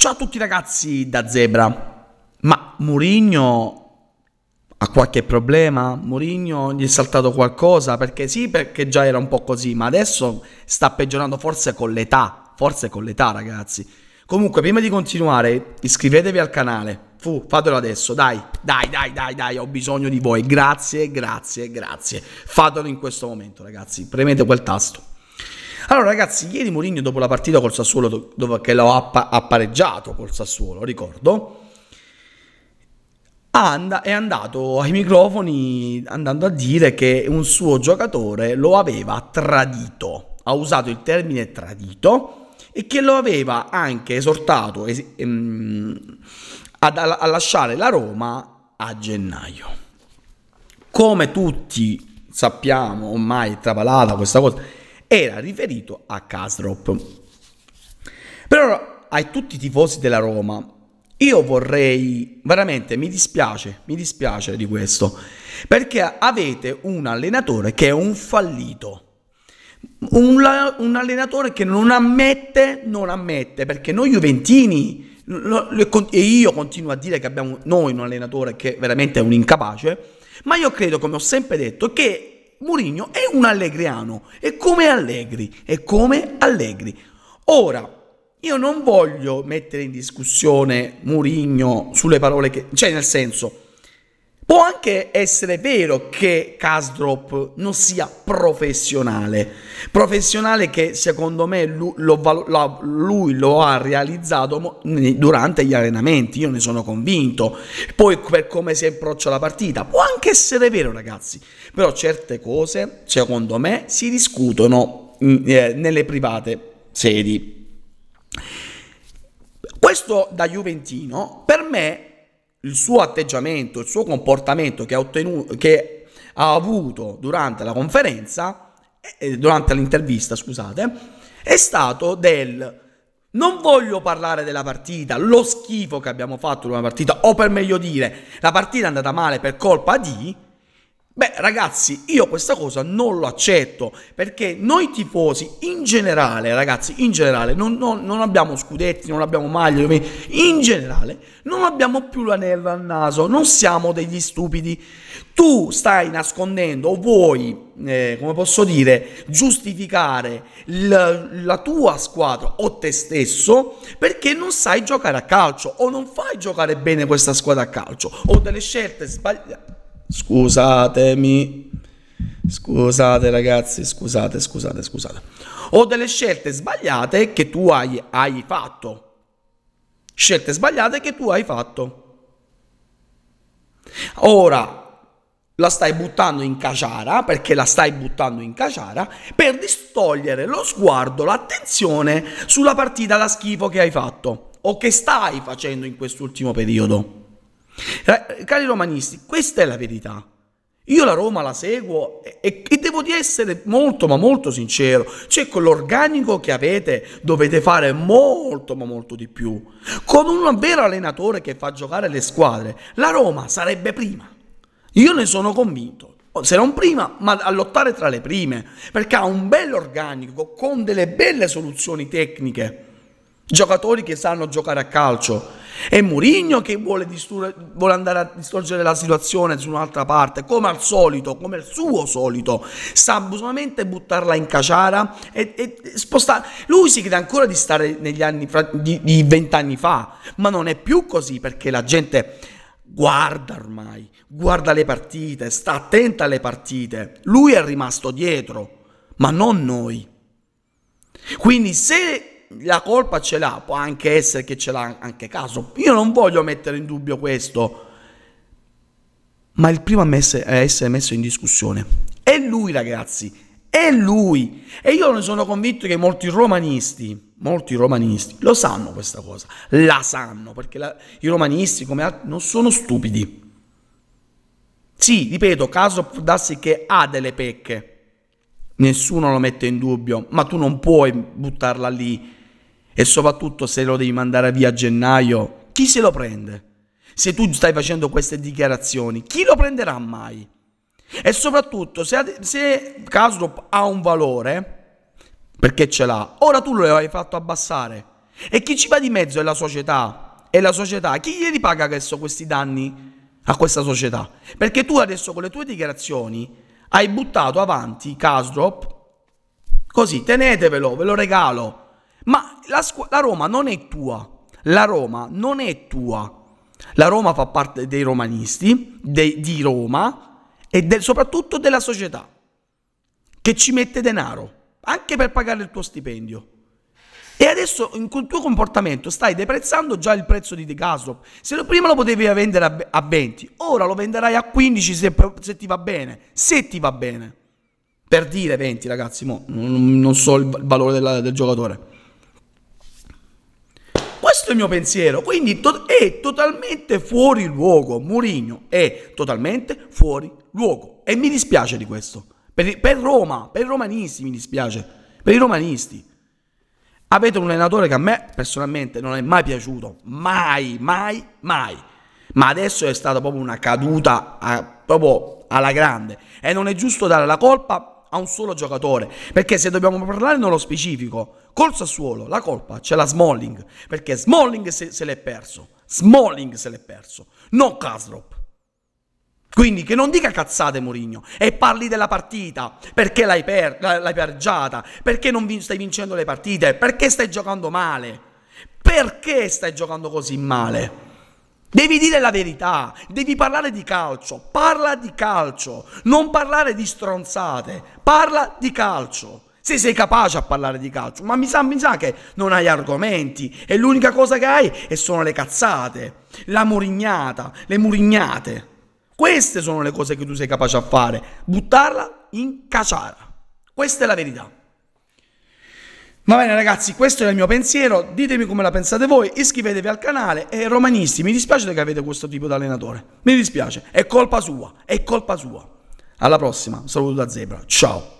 Ciao a tutti ragazzi da Zebra. Ma Mourinho ha qualche problema? Mourinho gli è saltato qualcosa? Perché sì, perché già era un po' così, ma adesso sta peggiorando forse con l'età, forse con l'età ragazzi. Comunque, prima di continuare, iscrivetevi al canale. Fu, fatelo adesso, dai, dai, dai, dai, dai, ho bisogno di voi. Grazie, grazie, grazie. Fatelo in questo momento, ragazzi. Premete quel tasto. Allora ragazzi, ieri Mourinho dopo la partita col Sassuolo, dopo che lo ha pareggiato col Sassuolo, ricordo, è andato ai microfoni andando a dire che un suo giocatore lo aveva tradito, ha usato il termine tradito e che lo aveva anche esortato ehm, a lasciare la Roma a gennaio. Come tutti sappiamo, ormai è trapalata questa cosa, era riferito a Kastrop. Però ora, a tutti i tifosi della Roma, io vorrei, veramente mi dispiace, mi dispiace di questo, perché avete un allenatore che è un fallito. Un, un allenatore che non ammette, non ammette, perché noi Juventini, e io continuo a dire che abbiamo noi un allenatore che veramente è un incapace, ma io credo, come ho sempre detto, che Mourinho è un allegriano, è come Allegri, è come Allegri. Ora, io non voglio mettere in discussione Mourinho sulle parole che... Cioè, nel senso, Può anche essere vero che Casdrop non sia professionale, professionale che secondo me lui lo, ha realizzato durante gli allenamenti, io ne sono convinto, poi per come si approccia la partita, può anche essere vero ragazzi, però certe cose secondo me si discutono mm, eh, nelle private sedi. Questo da Juventino per me il suo atteggiamento, il suo comportamento che ha, ottenuto, che ha avuto durante la conferenza, eh, eh, durante l'intervista, scusate, è stato del non voglio parlare della partita, lo schifo che abbiamo fatto in una partita, o per meglio dire, la partita è andata male per colpa di, Beh ragazzi, io questa cosa non lo accetto perché noi tifosi in generale, ragazzi, in generale non, non, non abbiamo scudetti, non abbiamo maglie, in generale non abbiamo più la l'anello al naso, non siamo degli stupidi. Tu stai nascondendo o vuoi, eh, come posso dire, giustificare l- la tua squadra o te stesso perché non sai giocare a calcio o non fai giocare bene questa squadra a calcio o delle scelte sbagliate Scusatemi. Scusate ragazzi, scusate, scusate, scusate. O delle scelte sbagliate che tu hai, hai fatto. Scelte sbagliate che tu hai fatto. Ora la stai buttando in caciara perché la stai buttando in caciara per distogliere lo sguardo, l'attenzione sulla partita da schifo che hai fatto o che stai facendo in quest'ultimo periodo. Cari romanisti, questa è la verità. Io la Roma la seguo e, e, devo di essere molto ma molto sincero, cioè con l'organico che avete dovete fare molto ma molto di più. Con un vero allenatore che fa giocare le squadre, la Roma sarebbe prima. Io ne sono convinto oh, se non prima, ma a lottare tra le prime, perché ha un bel organico con delle belle soluzioni tecniche, giocatori che sanno giocare a calcio. È Mourinho che vuole, vuole, andare a distruggere la situazione su un'altra parte, come al solito, come il suo solito. Sa solamente buttarla in caciara e, e, e spostare. Lui si crede ancora di stare negli anni fra, di vent'anni fa, ma non è più così perché la gente guarda ormai, guarda le partite, sta attenta alle partite. Lui è rimasto dietro, ma non noi. Quindi se la colpa ce l'ha, può anche essere che ce l'ha anche caso. Io non voglio mettere in dubbio questo, ma il primo a, essere messo in discussione è lui, ragazzi. È lui. E io ne sono convinto che molti romanisti, molti romanisti lo sanno questa cosa, la sanno, perché la, i romanisti come altri non sono stupidi. Sì, ripeto, caso può darsi che ha delle pecche, nessuno lo mette in dubbio, ma tu non puoi buttarla lì e soprattutto se lo devi mandare via a gennaio, chi se lo prende? Se tu stai facendo queste dichiarazioni, chi lo prenderà mai? E soprattutto se, se Casdrop ha un valore, perché ce l'ha, ora tu lo hai fatto abbassare. E chi ci va di mezzo è la società. E la società, chi gli ripaga adesso questi danni a questa società? Perché tu adesso con le tue dichiarazioni hai buttato avanti Casdrop. Così, tenetevelo, ve lo regalo. Ma la, scu- la Roma non è tua. La Roma non è tua. La Roma fa parte dei romanisti, de- di Roma e del- soprattutto della società che ci mette denaro anche per pagare il tuo stipendio. E adesso con il tuo comportamento stai deprezzando già il prezzo di De Gaslop. Se lo, prima lo potevi vendere a, a 20, ora lo venderai a 15 se, se, ti va bene. Se ti va bene. Per dire 20 ragazzi, mo, non, non so il valore della, del giocatore. Questo è il mio pensiero. Quindi to è totalmente fuori luogo. Mourinho è totalmente fuori luogo. E mi dispiace di questo. Per, per Roma, per i romanisti mi dispiace. Per i romanisti. Avete un allenatore che a me personalmente non è mai piaciuto. Mai, mai, mai. Ma adesso è stata proprio una caduta a, proprio alla grande. E non è giusto dare la colpa a un solo giocatore. Perché se dobbiamo parlare nello specifico, col Sassuolo la colpa ce l'ha Smalling. Perché Smalling se, se l'è perso. Smalling se l'è perso. Non Kaslop. Quindi che non dica cazzate Mourinho e parli della partita, perché l'hai, per, l'hai pergiata, perché non vin- stai vincendo le partite, perché stai giocando male, perché stai giocando così male. Devi dire la verità, devi parlare di calcio, parla di calcio, non parlare di stronzate, parla di calcio. Se sei capace a parlare di calcio, ma mi sa, mi sa che non hai argomenti e l'unica cosa che hai è sono le cazzate, la murignata, le murignate. Queste sono le cose che tu sei capace a fare, buttarla in caciara. Questa è la verità. Va bene ragazzi, questo era il mio pensiero, ditemi come la pensate voi, iscrivetevi al canale e romanisti, mi dispiace che avete questo tipo di allenatore, mi dispiace, è colpa sua, è colpa sua. Alla prossima, saluto da Zebra, ciao!